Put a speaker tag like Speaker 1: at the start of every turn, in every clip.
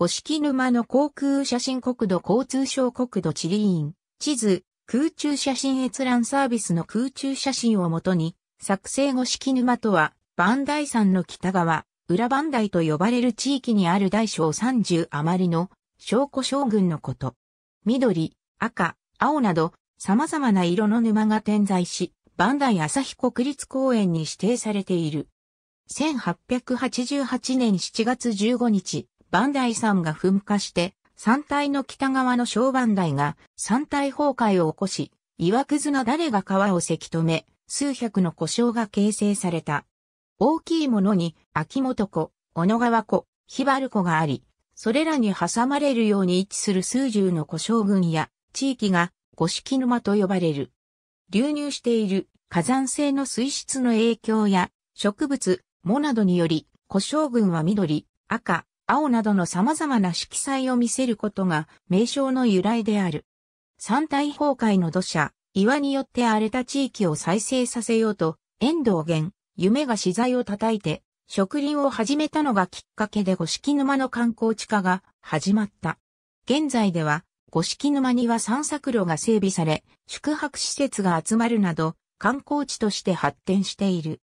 Speaker 1: 五
Speaker 2: 色沼の航空写真国土交通省国土地理院、地図、空中写真閲覧サービスの空中写真をもとに、作成五色沼とは、万代山の北側、裏万代と呼ばれる地域にある大小30余りの、小古将軍のこと。緑、赤、青など、様々な色の沼が点在し、万代朝日国立公園に指定されている。1888年7月15日、磐梯山が噴火して、山体の北側の小磐イが山体崩壊を起こし、岩くずの誰が川をせき止め、数百の故障が形成された。大きいものに秋元湖、小野川湖、ひばる湖があり、それらに挟まれるように位置する数十の故障群や地域が五色沼と呼ばれる。流入している火山性の水質の影響や植物、藻などにより、故障群は緑、赤、青などの様々な色彩を見せることが名称の由来である。山体崩壊の土砂、岩によって荒れた地域を再生させようと、遠藤源、夢が資材を叩いて、植林を始めたのがきっかけで五色沼の観光地化が始まった。現在では、五色沼には散策路が整備され、宿泊施設が集まるなど、観光地として発展している。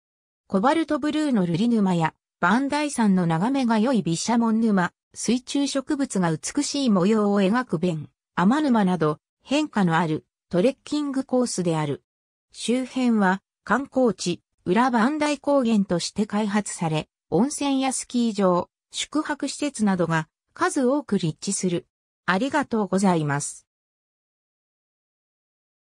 Speaker 2: コバルトブルーの瑠璃沼や、磐梯山の眺めが良い毘沙門沼、水中植物が美しい模様を描く弁、天沼など変化のあるトレッキングコースである。周辺は観光地、裏磐梯高原として開発され、温泉やスキー場、宿泊施設などが数多く立地する。ありがとうございます。